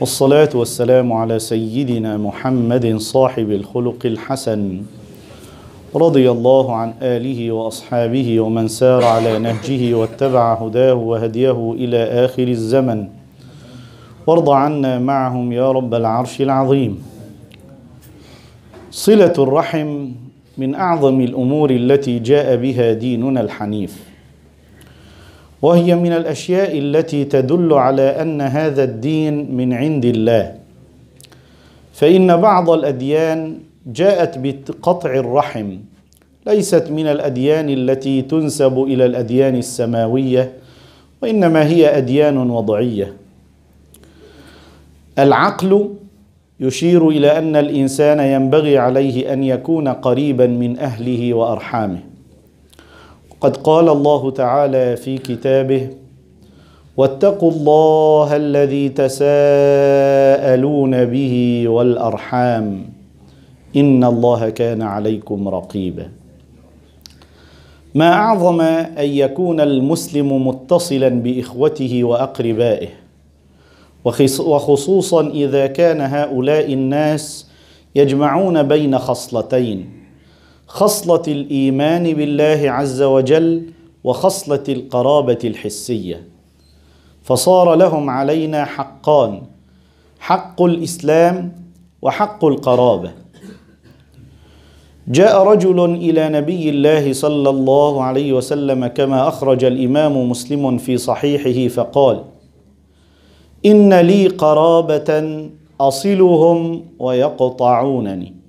والصلاة والسلام على سيدنا محمد صاحب الخلق الحسن رضي الله عن آله وأصحابه ومن سار على نهجه واتبع هداه وهديه إلى آخر الزمن وارض عنا معهم يا رب العرش العظيم صلة الرحم من أعظم الأمور التي جاء بها ديننا الحنيف وهي من الاشياء التي تدل على ان هذا الدين من عند الله فان بعض الاديان جاءت بقطع الرحم ليست من الاديان التي تنسب الى الاديان السماويه وانما هي اديان وضعيه العقل يشير الى ان الانسان ينبغي عليه ان يكون قريبا من اهله وارحامه قد قال الله تعالى في كتابه واتقوا الله الذي تساءلون به والارحام ان الله كان عليكم رقيبا ما اعظم ان يكون المسلم متصلا باخوته واقربائه وخصوصا اذا كان هؤلاء الناس يجمعون بين خصلتين خصله الايمان بالله عز وجل وخصله القرابه الحسيه فصار لهم علينا حقان حق الاسلام وحق القرابه جاء رجل الى نبي الله صلى الله عليه وسلم كما اخرج الامام مسلم في صحيحه فقال ان لي قرابه اصلهم ويقطعونني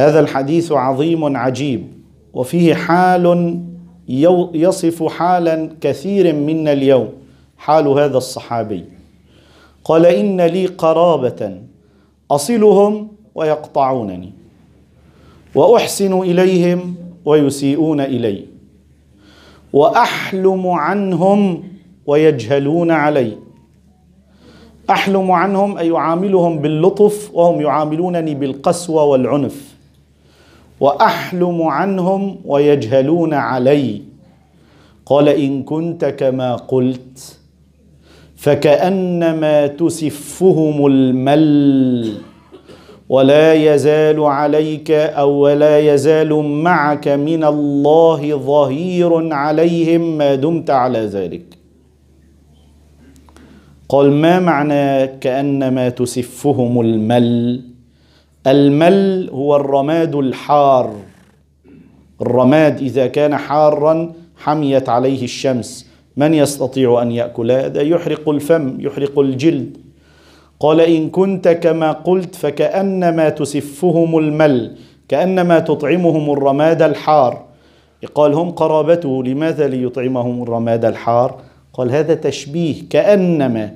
هذا الحديث عظيم عجيب وفيه حال يصف حالا كثير منا اليوم حال هذا الصحابي قال ان لي قرابه اصلهم ويقطعونني واحسن اليهم ويسيئون الي واحلم عنهم ويجهلون علي احلم عنهم اي اعاملهم باللطف وهم يعاملونني بالقسوه والعنف واحلم عنهم ويجهلون علي قال ان كنت كما قلت فكانما تسفهم المل ولا يزال عليك او ولا يزال معك من الله ظهير عليهم ما دمت على ذلك قال ما معنى كانما تسفهم المل المل هو الرماد الحار الرماد إذا كان حارا حميت عليه الشمس من يستطيع أن يأكل هذا يحرق الفم يحرق الجلد قال إن كنت كما قلت فكأنما تسفهم المل كأنما تطعمهم الرماد الحار قال هم قرابته لماذا ليطعمهم الرماد الحار قال هذا تشبيه كأنما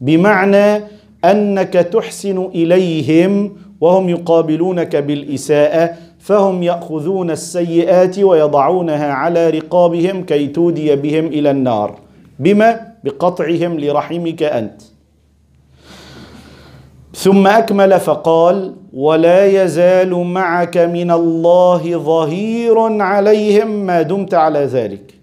بمعنى أنك تحسن إليهم وهم يقابلونك بالإساءة فهم يأخذون السيئات ويضعونها على رقابهم كي تودي بهم إلى النار بما؟ بقطعهم لرحمك أنت ثم أكمل فقال ولا يزال معك من الله ظهير عليهم ما دمت على ذلك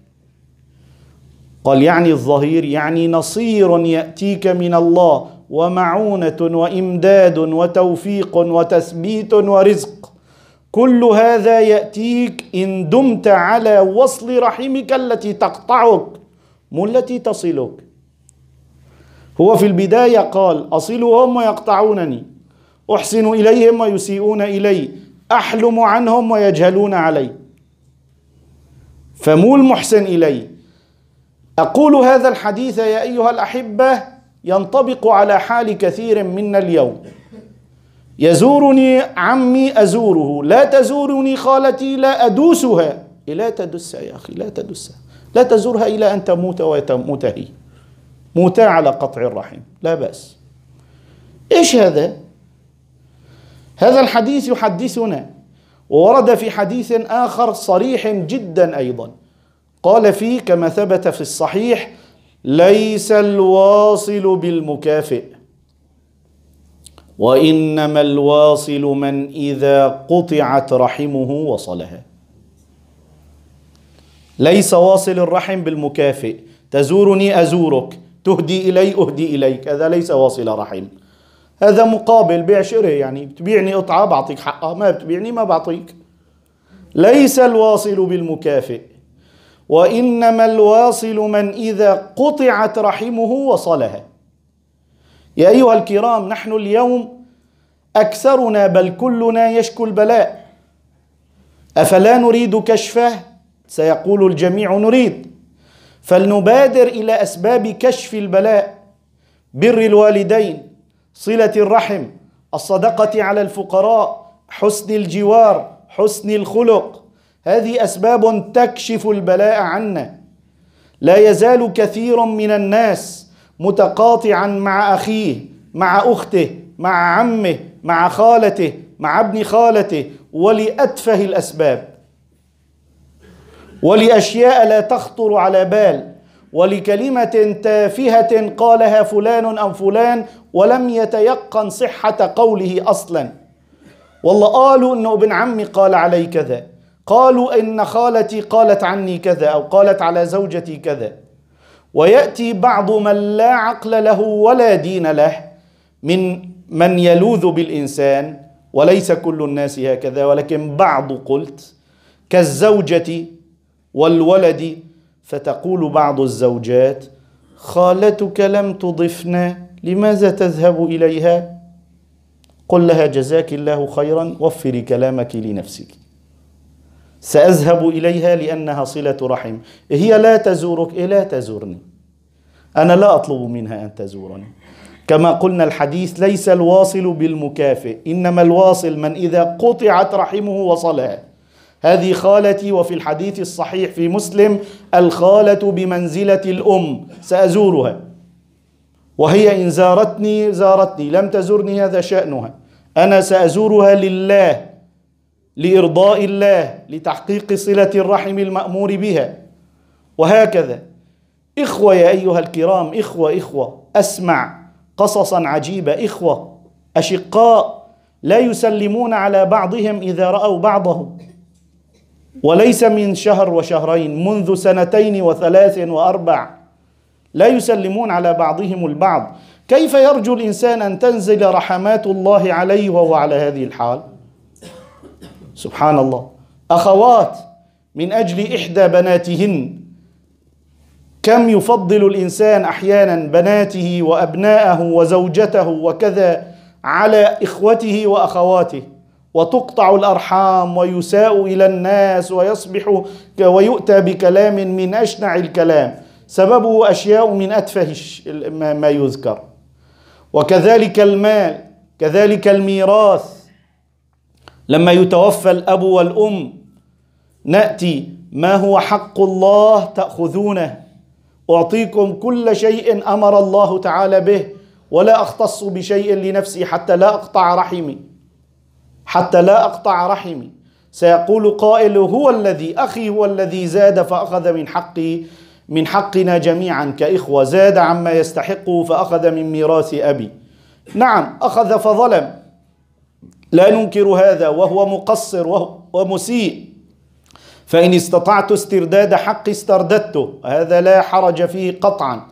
قال يعني الظهير يعني نصير يأتيك من الله ومعونه وامداد وتوفيق وتثبيت ورزق كل هذا ياتيك ان دمت على وصل رحمك التي تقطعك مو التي تصلك هو في البدايه قال اصلهم ويقطعونني احسن اليهم ويسيئون الي احلم عنهم ويجهلون علي فمو المحسن الي اقول هذا الحديث يا ايها الاحبه ينطبق على حال كثير منا اليوم يزورني عمي أزوره لا تزورني خالتي لا أدوسها إيه، لا تدسها يا أخي لا تدسها لا تزورها إلى أن تموت وتموت هي موتا على قطع الرحم لا بأس إيش هذا؟ هذا الحديث يحدثنا وورد في حديث آخر صريح جدا أيضا قال فيه كما ثبت في الصحيح ليس الواصل بالمكافئ وانما الواصل من اذا قطعت رحمه وصلها ليس واصل الرحم بالمكافئ تزورني ازورك تهدي الي اهدي اليك هذا ليس واصل رحم هذا مقابل بيع شراء يعني بتبيعني قطعه بعطيك حقها ما بتبيعني ما بعطيك ليس الواصل بالمكافئ وانما الواصل من اذا قطعت رحمه وصلها يا ايها الكرام نحن اليوم اكثرنا بل كلنا يشكو البلاء افلا نريد كشفه سيقول الجميع نريد فلنبادر الى اسباب كشف البلاء بر الوالدين صله الرحم الصدقه على الفقراء حسن الجوار حسن الخلق هذه اسباب تكشف البلاء عنا لا يزال كثير من الناس متقاطعا مع اخيه مع اخته مع عمه مع خالته مع ابن خالته ولاتفه الاسباب ولاشياء لا تخطر على بال ولكلمه تافهه قالها فلان او فلان ولم يتيقن صحه قوله اصلا والله قالوا انه ابن عمي قال علي كذا قالوا إن خالتي قالت عني كذا أو قالت على زوجتي كذا ويأتي بعض من لا عقل له ولا دين له من من يلوذ بالإنسان وليس كل الناس هكذا ولكن بعض قلت كالزوجة والولد فتقول بعض الزوجات خالتك لم تضفنا لماذا تذهب إليها قل لها جزاك الله خيرا وفري كلامك لنفسك سأذهب إليها لأنها صلة رحم إيه هي لا تزورك إيه لا تزورني أنا لا أطلب منها أن تزورني كما قلنا الحديث ليس الواصل بالمكافئ إنما الواصل من إذا قطعت رحمه وصلها هذه خالتي وفي الحديث الصحيح في مسلم الخالة بمنزلة الأم سأزورها وهي إن زارتني زارتني لم تزرني هذا شأنها أنا سأزورها لله لارضاء الله لتحقيق صله الرحم المامور بها وهكذا اخوه يا ايها الكرام اخوه اخوه اسمع قصصا عجيبه اخوه اشقاء لا يسلمون على بعضهم اذا راوا بعضهم وليس من شهر وشهرين منذ سنتين وثلاث واربع لا يسلمون على بعضهم البعض كيف يرجو الانسان ان تنزل رحمات الله عليه وهو على هذه الحال سبحان الله أخوات من أجل إحدى بناتهن كم يفضل الإنسان أحيانا بناته وأبناءه وزوجته وكذا على إخوته وأخواته وتقطع الأرحام ويساء إلى الناس ويصبح ويؤتى بكلام من أشنع الكلام سببه أشياء من أتفه ما يذكر وكذلك المال كذلك الميراث لما يتوفى الأب والأم نأتي ما هو حق الله تأخذونه أعطيكم كل شيء أمر الله تعالى به ولا أختص بشيء لنفسي حتى لا أقطع رحمي حتى لا أقطع رحمي سيقول قائل هو الذي أخي هو الذي زاد فأخذ من حقي من حقنا جميعا كإخوة زاد عما يستحقه فأخذ من ميراث أبي نعم أخذ فظلم لا ننكر هذا وهو مقصر ومسيء فإن استطعت استرداد حقي استرددته هذا لا حرج فيه قطعا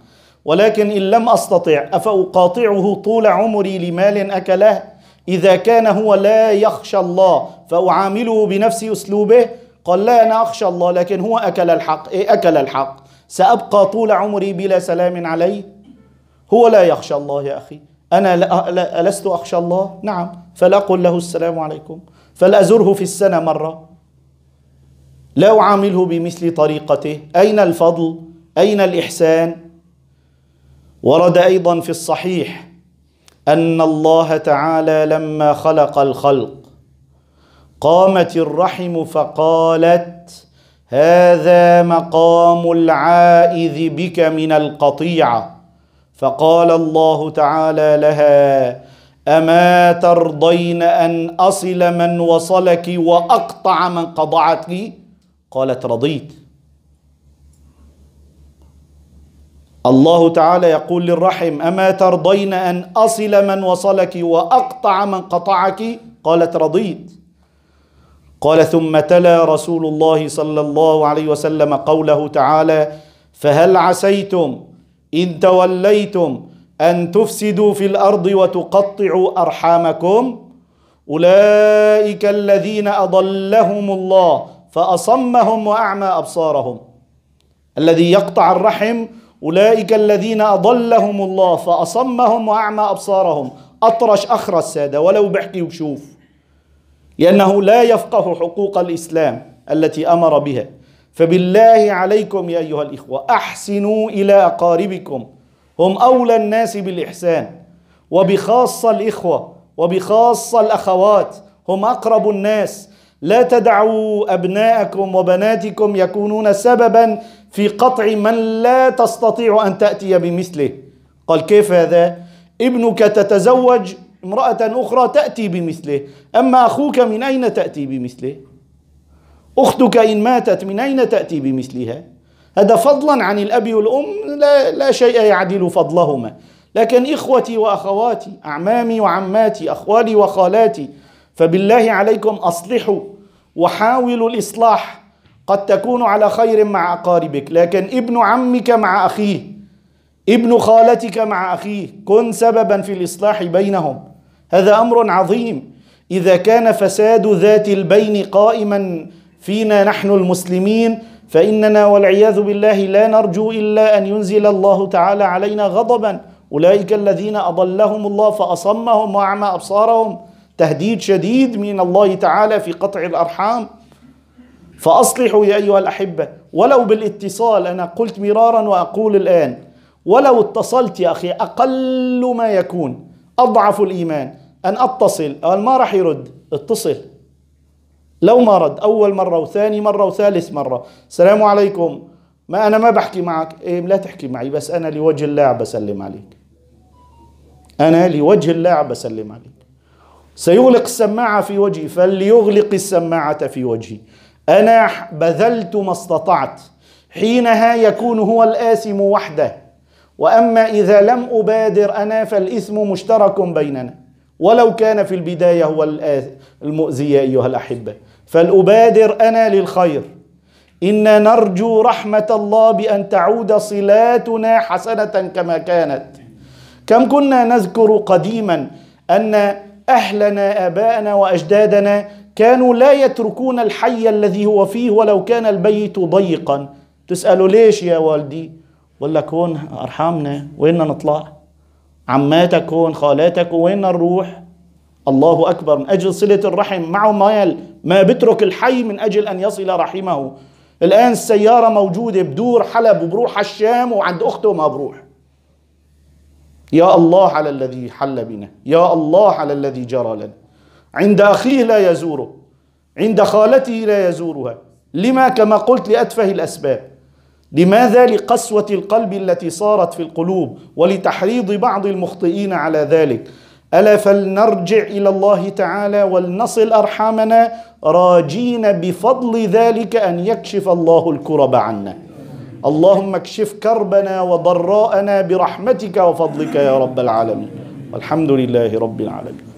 ولكن إن لم أستطع أفأقاطعه طول عمري لمال أكله إذا كان هو لا يخشى الله فأعامله بنفس أسلوبه قال لا أنا أخشى الله لكن هو أكل الحق إيه أكل الحق سأبقى طول عمري بلا سلام عليه هو لا يخشى الله يا أخي أنا ألست أخشى الله نعم فلا أقل له السلام عليكم فلأزره في السنة مرة لا أعامله بمثل طريقته أين الفضل أين الإحسان ورد أيضا في الصحيح أن الله تعالى لما خلق الخلق قامت الرحم فقالت هذا مقام العائذ بك من القطيعه فقال الله تعالى لها اما ترضين ان اصل من وصلك واقطع من قطعك قالت رضيت الله تعالى يقول للرحم اما ترضين ان اصل من وصلك واقطع من قطعك قالت رضيت قال ثم تلا رسول الله صلى الله عليه وسلم قوله تعالى فهل عسيتم إن توليتم أن تفسدوا في الأرض وتقطعوا أرحامكم أولئك الذين أضلهم الله فأصمهم وأعمى أبصارهم الذي يقطع الرحم أولئك الذين أضلهم الله فأصمهم وأعمى أبصارهم أطرش أخرى السادة ولو بحكي وشوف لأنه لا يفقه حقوق الإسلام التي أمر بها فبالله عليكم يا أيها الإخوة أحسنوا إلى أقاربكم هم أولى الناس بالإحسان وبخاصة الإخوة وبخاصة الأخوات هم أقرب الناس لا تدعوا أبناءكم وبناتكم يكونون سببا في قطع من لا تستطيع أن تأتي بمثله قال كيف هذا؟ ابنك تتزوج امرأة أخرى تأتي بمثله أما أخوك من أين تأتي بمثله؟ أختك إن ماتت من أين تأتي بمثلها هذا فضلا عن الأب والأم لا, لا شيء يعدل فضلهما لكن إخوتي وأخواتي أعمامي وعماتي أخوالي وخالاتي فبالله عليكم أصلحوا وحاولوا الإصلاح قد تكون على خير مع أقاربك لكن ابن عمك مع أخيه ابن خالتك مع أخيه كن سببا في الإصلاح بينهم هذا أمر عظيم إذا كان فساد ذات البين قائما فينا نحن المسلمين فإننا والعياذ بالله لا نرجو إلا أن ينزل الله تعالى علينا غضبا أولئك الذين أضلهم الله فأصمهم وأعمى أبصارهم تهديد شديد من الله تعالى في قطع الأرحام فأصلحوا يا أيها الأحبة ولو بالاتصال أنا قلت مرارا وأقول الآن ولو اتصلت يا أخي أقل ما يكون أضعف الإيمان أن أتصل قال ما راح يرد اتصل لو ما رد أول مرة وثاني مرة وثالث مرة السلام عليكم ما أنا ما بحكي معك إيه لا تحكي معي بس أنا لوجه الله بسلم عليك أنا لوجه الله بسلم عليك سيغلق السماعة في وجهي فليغلق السماعة في وجهي أنا بذلت ما استطعت حينها يكون هو الآثم وحده وأما إذا لم أبادر أنا فالإثم مشترك بيننا ولو كان في البداية هو المؤذي أيها الأحبة فلأبادر أنا للخير إنا نرجو رحمة الله بأن تعود صلاتنا حسنة كما كانت كم كنا نذكر قديما أن أهلنا آباءنا وأجدادنا كانوا لا يتركون الحي الذي هو فيه ولو كان البيت ضيقا تسألوا ليش يا والدي ولا لك هون أرحمنا وين نطلع عماتك هون خالاتك وين نروح الله أكبر من أجل صلة الرحم معه مال ما بترك الحي من أجل أن يصل رحمه الآن السيارة موجودة بدور حلب وبروح الشام وعند أخته ما بروح يا الله على الذي حل بنا يا الله على الذي جرى لنا عند أخيه لا يزوره عند خالته لا يزورها لما كما قلت لأتفه الأسباب لماذا لقسوة القلب التي صارت في القلوب ولتحريض بعض المخطئين على ذلك الا فلنرجع الى الله تعالى ولنصل ارحامنا راجين بفضل ذلك ان يكشف الله الكرب عنا اللهم اكشف كربنا وضراءنا برحمتك وفضلك يا رب العالمين والحمد لله رب العالمين